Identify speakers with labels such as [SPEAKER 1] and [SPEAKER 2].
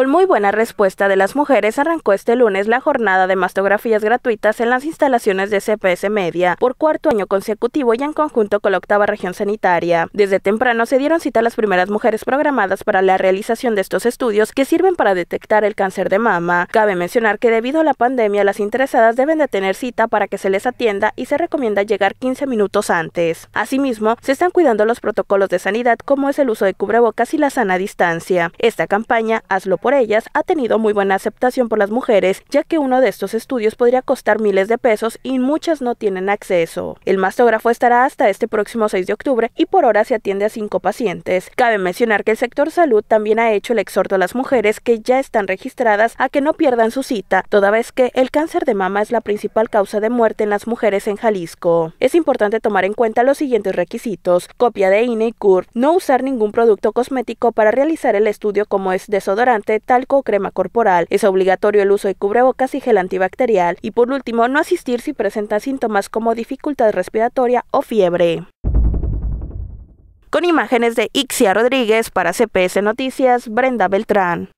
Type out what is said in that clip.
[SPEAKER 1] Con muy buena respuesta de las mujeres arrancó este lunes la jornada de mastografías gratuitas en las instalaciones de CPS Media por cuarto año consecutivo y en conjunto con la octava región sanitaria. Desde temprano se dieron cita a las primeras mujeres programadas para la realización de estos estudios que sirven para detectar el cáncer de mama. Cabe mencionar que debido a la pandemia las interesadas deben de tener cita para que se les atienda y se recomienda llegar 15 minutos antes. Asimismo, se están cuidando los protocolos de sanidad como es el uso de cubrebocas y la sana distancia. Esta campaña, hazlo por ellas ha tenido muy buena aceptación por las mujeres, ya que uno de estos estudios podría costar miles de pesos y muchas no tienen acceso. El mastógrafo estará hasta este próximo 6 de octubre y por ahora se atiende a cinco pacientes. Cabe mencionar que el sector salud también ha hecho el exhorto a las mujeres que ya están registradas a que no pierdan su cita, toda vez que el cáncer de mama es la principal causa de muerte en las mujeres en Jalisco. Es importante tomar en cuenta los siguientes requisitos: copia de INE y CUR, no usar ningún producto cosmético para realizar el estudio como es desodorante este, talco o crema corporal. Es obligatorio el uso de cubrebocas y gel antibacterial. Y por último, no asistir si presenta síntomas como dificultad respiratoria o fiebre. Con imágenes de Ixia Rodríguez para CPS Noticias, Brenda Beltrán.